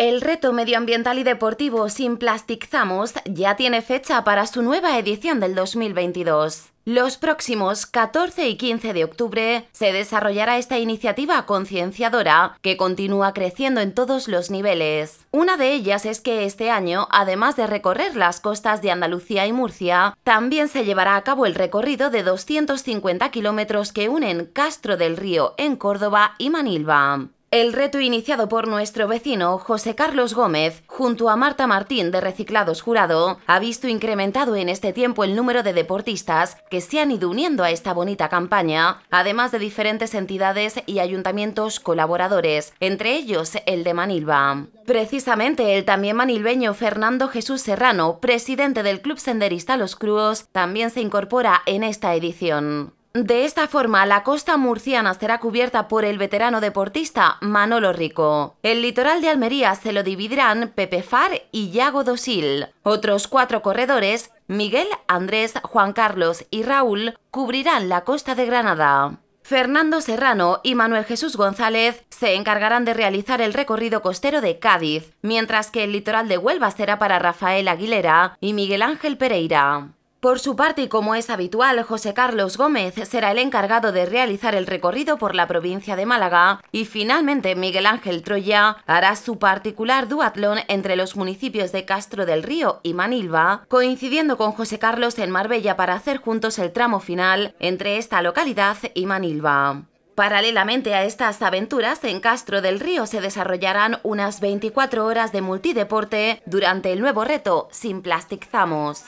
El reto medioambiental y deportivo Sin Plasticzamos ya tiene fecha para su nueva edición del 2022. Los próximos 14 y 15 de octubre se desarrollará esta iniciativa concienciadora que continúa creciendo en todos los niveles. Una de ellas es que este año, además de recorrer las costas de Andalucía y Murcia, también se llevará a cabo el recorrido de 250 kilómetros que unen Castro del Río en Córdoba y Manilva. El reto iniciado por nuestro vecino José Carlos Gómez, junto a Marta Martín de Reciclados Jurado, ha visto incrementado en este tiempo el número de deportistas que se han ido uniendo a esta bonita campaña, además de diferentes entidades y ayuntamientos colaboradores, entre ellos el de Manilva. Precisamente el también manilbeño Fernando Jesús Serrano, presidente del Club Senderista Los Cruos, también se incorpora en esta edición. De esta forma, la costa murciana será cubierta por el veterano deportista Manolo Rico. El litoral de Almería se lo dividirán Pepe Far y Iago Dosil. Otros cuatro corredores, Miguel, Andrés, Juan Carlos y Raúl, cubrirán la costa de Granada. Fernando Serrano y Manuel Jesús González se encargarán de realizar el recorrido costero de Cádiz, mientras que el litoral de Huelva será para Rafael Aguilera y Miguel Ángel Pereira. Por su parte, y como es habitual, José Carlos Gómez será el encargado de realizar el recorrido por la provincia de Málaga y finalmente Miguel Ángel Troya hará su particular duatlón entre los municipios de Castro del Río y Manilva, coincidiendo con José Carlos en Marbella para hacer juntos el tramo final entre esta localidad y Manilva. Paralelamente a estas aventuras, en Castro del Río se desarrollarán unas 24 horas de multideporte durante el nuevo reto Sin Plastic Zamos.